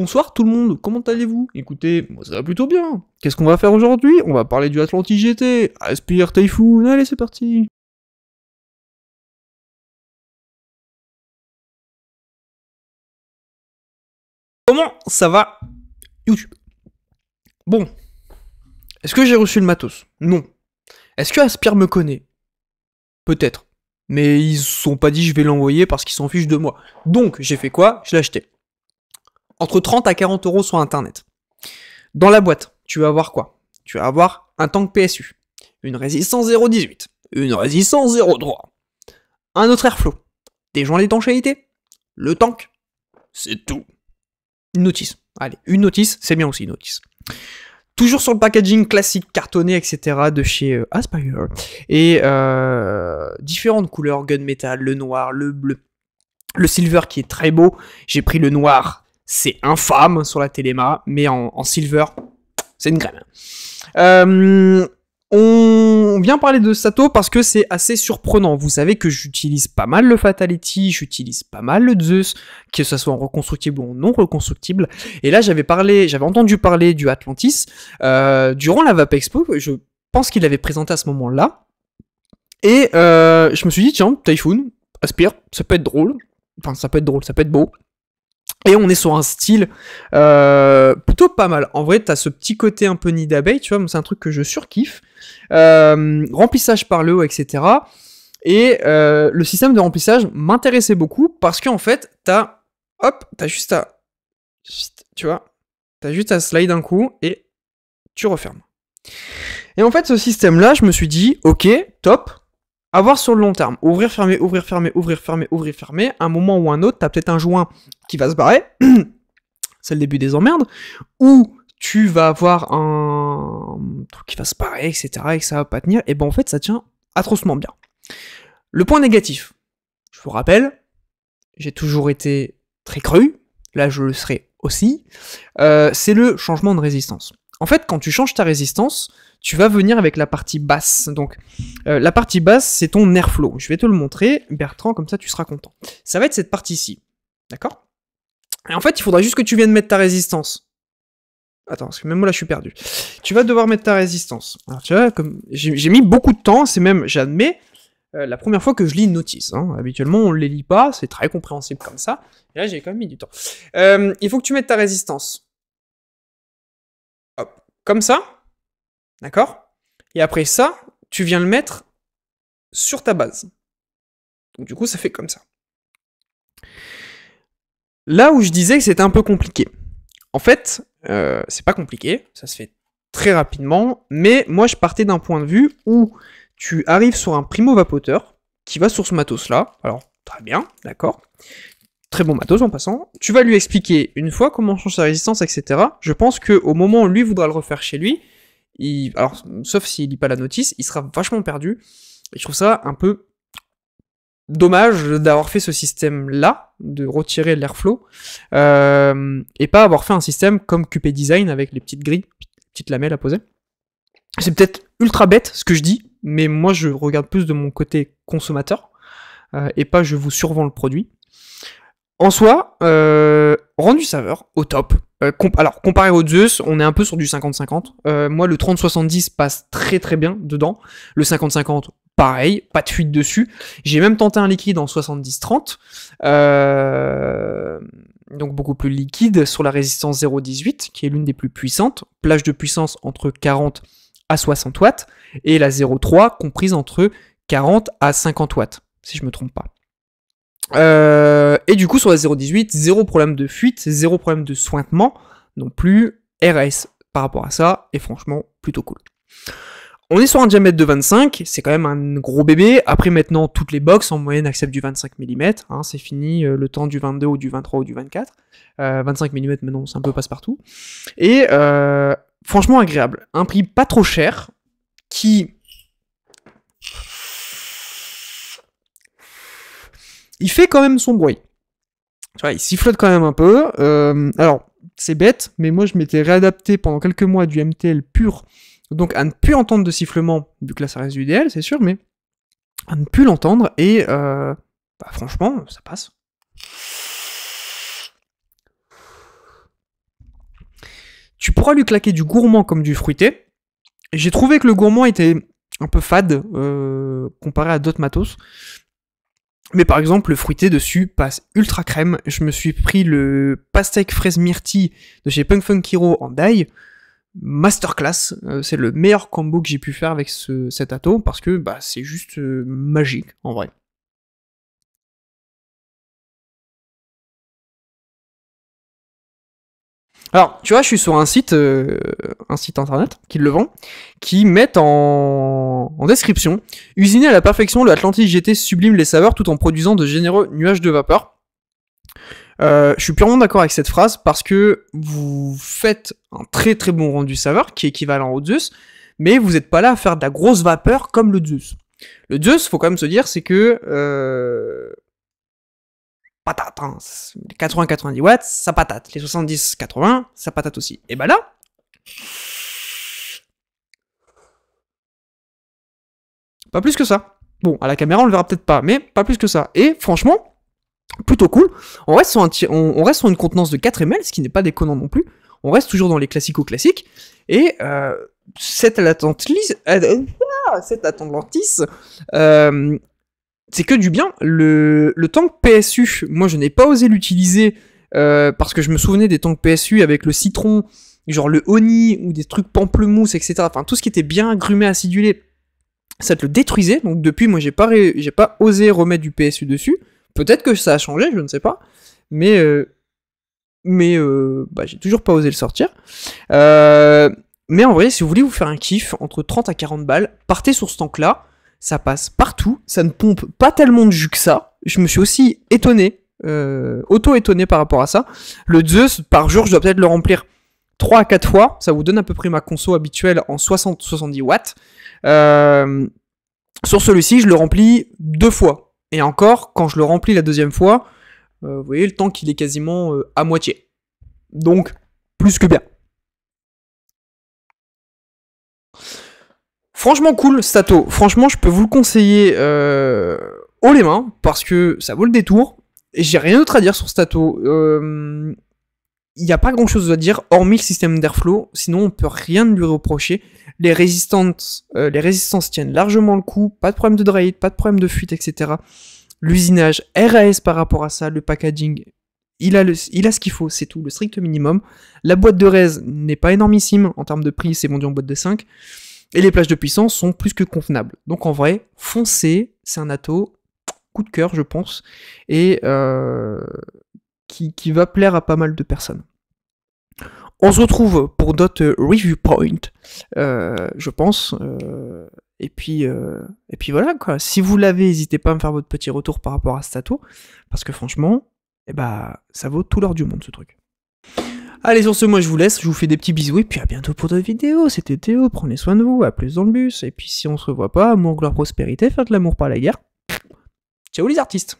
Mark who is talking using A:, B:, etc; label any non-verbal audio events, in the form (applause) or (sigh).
A: Bonsoir tout le monde, comment allez-vous Écoutez, moi ça va plutôt bien. Qu'est-ce qu'on va faire aujourd'hui On va parler du Atlantique GT. Aspire Typhoon, allez c'est parti Comment ça va YouTube Bon. Est-ce que j'ai reçu le matos Non. Est-ce que Aspire me connaît Peut-être. Mais ils se sont pas dit je vais l'envoyer parce qu'ils s'en fichent de moi. Donc j'ai fait quoi Je l'ai acheté entre 30 à 40 euros sur Internet. Dans la boîte, tu vas avoir quoi Tu vas avoir un tank PSU, une résistance 0,18, une résistance 0,3, un autre airflow, des joints d'étanchéité, le tank, c'est tout. Une notice. Allez, une notice, c'est bien aussi une notice. Toujours sur le packaging classique, cartonné, etc. de chez euh, Aspire. Et euh, différentes couleurs, gunmetal, le noir, le bleu. Le silver qui est très beau, j'ai pris le noir c'est infâme sur la Téléma, mais en, silver, c'est une graine. Euh, on vient parler de Sato parce que c'est assez surprenant. Vous savez que j'utilise pas mal le Fatality, j'utilise pas mal le Zeus, que ce soit en reconstructible ou non reconstructible. Et là, j'avais parlé, j'avais entendu parler du Atlantis euh, durant la VAP Expo. Je pense qu'il l'avait présenté à ce moment-là. Et euh, je me suis dit, tiens, Typhoon, Aspire, ça peut être drôle. Enfin, ça peut être drôle, ça peut être beau. Et on est sur un style euh, plutôt pas mal. En vrai, t'as ce petit côté un peu nid d'abeille, tu vois, c'est un truc que je surkiffe. Euh, remplissage par le haut, etc. Et euh, le système de remplissage m'intéressait beaucoup parce qu'en fait, t'as, hop, t'as juste à, tu vois, t'as juste à slide un coup et tu refermes. Et en fait, ce système-là, je me suis dit, ok, top, avoir sur le long terme, ouvrir, fermer, ouvrir, fermer, ouvrir, fermer, ouvrir, fermer, un moment ou un autre, t'as peut-être un joint qui va se barrer, (clears throat) c'est le début des emmerdes, ou tu vas avoir un truc qui va se barrer, etc., et que ça va pas tenir, et ben en fait ça tient atrocement bien. Le point négatif, je vous rappelle, j'ai toujours été très cru, là je le serai aussi, euh, c'est le changement de résistance en fait, quand tu changes ta résistance, tu vas venir avec la partie basse. Donc, euh, la partie basse, c'est ton airflow. Je vais te le montrer, Bertrand, comme ça tu seras content. Ça va être cette partie-ci. D'accord Et en fait, il faudra juste que tu viennes mettre ta résistance. Attends, parce que même moi là, je suis perdu. Tu vas devoir mettre ta résistance. tu vois, comme j'ai mis beaucoup de temps, c'est même, j'admets, euh, la première fois que je lis une notice. Hein. Habituellement, on ne les lit pas, c'est très compréhensible comme ça. là, j'ai quand même mis du temps. Euh, il faut que tu mettes ta résistance comme ça, d'accord Et après ça, tu viens le mettre sur ta base. Donc du coup, ça fait comme ça. Là où je disais que c'était un peu compliqué. En fait, euh, c'est pas compliqué, ça se fait très rapidement, mais moi je partais d'un point de vue où tu arrives sur un primo vapoteur qui va sur ce matos là, alors très bien, d'accord, très bon matos en passant, tu vas lui expliquer une fois comment on change sa résistance, etc. Je pense que au moment où lui voudra le refaire chez lui, alors sauf s'il lit pas la notice, il sera vachement perdu. Et je trouve ça un peu dommage d'avoir fait ce système là, de retirer l'airflow, euh, et pas avoir fait un système comme QP Design avec les petites grilles, petites lamelles à poser. C'est peut-être ultra bête ce que je dis, mais moi je regarde plus de mon côté consommateur, euh, et pas je vous survends le produit. En soi, euh, rendu saveur au top. Euh, alors, comparé au Zeus, on est un peu sur du 50-50. Euh, moi, le 30-70 passe très très bien dedans. Le 50-50, pareil, pas de fuite dessus. J'ai même tenté un liquide en 70-30. donc beaucoup plus liquide, sur la résistance 0,18, qui est l'une des plus puissantes, plage de puissance entre 40 à 60 watts, et la 0,3 comprise entre 40 à 50 watts, si je ne me trompe pas. Euh, et du coup, sur la 0,18, zéro problème de fuite, zéro problème de sointement non plus. RS par rapport à ça est franchement plutôt cool. On est sur un diamètre de 25, c'est quand même un gros bébé. Après maintenant, toutes les box en moyenne acceptent du 25 mm. Hein, c'est fini euh, le temps du 22 ou du 23 ou du 24. 25 mm maintenant, c'est un peu passe-partout. Et euh, franchement agréable. Un prix pas trop cher qui... Il fait quand même son bruit il sifflote quand même un peu. Euh, alors, c'est bête, mais moi je m'étais réadapté pendant quelques mois du MTL pur, donc à ne plus entendre de sifflement, vu que là ça reste du DL, c'est sûr, mais à ne plus l'entendre, et euh, bah, franchement, ça passe. Tu pourras lui claquer du gourmand comme du fruité. J'ai trouvé que le gourmand était un peu fade euh, comparé à d'autres matos. Mais par exemple, le fruité dessus passe ultra crème. Je me suis pris le pastèque fraise myrtille de chez Punk Funk Hero en die. Masterclass, euh, c'est le meilleur combo que j'ai pu faire avec cet ato parce que bah, c'est juste euh, magique en vrai. Alors, tu vois, je suis sur un site, euh, un site internet qui le vend, qui met en, en description usiner à la perfection le Atlantique GT sublime les saveurs tout en produisant de généreux nuages de vapeur. Euh, je suis purement d'accord avec cette phrase parce que vous faites un très très bon rendu saveur qui est équivalent au Zeus, mais vous n'êtes pas là à faire de la grosse vapeur comme le Zeus. Le Zeus, faut quand même se dire, c'est que euh, patate. Les hein. 80-90 watts, ça patate. Les 70-80, ça patate aussi. Et bah ben là... Pas plus que ça. Bon, à la caméra, on le verra peut-être pas, mais pas plus que ça. Et franchement, plutôt cool. On reste sur, on, on reste sur une contenance de 4 ml, ce qui n'est pas déconnant non plus. On reste toujours dans les classico-classiques. Et euh, cette Atlantis, euh, euh ah, cette Atlantis euh, c'est que du bien. Le, tank PSU, moi je n'ai pas osé l'utiliser euh, parce que je me souvenais des tanks PSU avec le citron, genre le Oni ou des trucs pamplemousse, etc. Enfin, tout ce qui était bien agrumé, acidulé, ça te le détruisait. Donc depuis, moi j'ai pas, j'ai pas osé remettre du PSU dessus. Peut-être que ça a changé, je ne sais pas. Mais, euh, mais euh, bah, j'ai toujours pas osé le sortir. mais en vrai, si vous voulez vous faire un kiff entre 30 à 40 balles, partez sur ce tank là ça passe partout, ça ne pompe pas tellement de jus que ça. Je me suis aussi étonné, euh, auto-étonné par rapport à ça. Le Zeus, par jour, je dois peut-être le remplir 3 à 4 fois. Ça vous donne à peu près ma conso habituelle en 60-70 watts. Euh, sur celui-ci, je le remplis deux fois. Et encore, quand je le remplis la deuxième fois, euh, vous voyez le temps qu'il est quasiment à moitié. Donc, plus que bien. Franchement cool, Stato. Franchement, je peux vous le conseiller euh, haut les mains parce que ça vaut le détour. Et j'ai rien d'autre à dire sur Stato. Il euh, n'y a pas grand chose à dire hormis le système d'airflow. Sinon, on peut rien lui reprocher. Les résistantes, euh, les résistances tiennent largement le coup. Pas de problème de dry pas de problème de fuite, etc. L'usinage RAS par rapport à ça, le packaging. Il a, le, il a ce qu'il faut, c'est tout, le strict minimum. La boîte de RAS n'est pas énormissime en termes de prix, c'est vendu en boîte de 5. Et les plages de puissance sont plus que convenables. Donc en vrai, foncez, c'est un atout, coup de cœur, je pense, et euh, qui, va plaire à pas mal de personnes. On se retrouve pour d'autres euh, review points, euh, je pense. et puis, et puis voilà quoi. Si vous l'avez, n'hésitez pas à me faire votre petit retour par rapport à cet atout, parce que franchement, eh bah, ça vaut tout l'or du monde ce truc. Allez, sur ce, moi je vous laisse, je vous fais des petits bisous et puis à bientôt pour d'autres vidéos. C'était Théo, prenez soin de vous, à plus dans le bus. Et puis si on se revoit pas, amour, gloire, prospérité, faites l'amour par la guerre. Ciao les artistes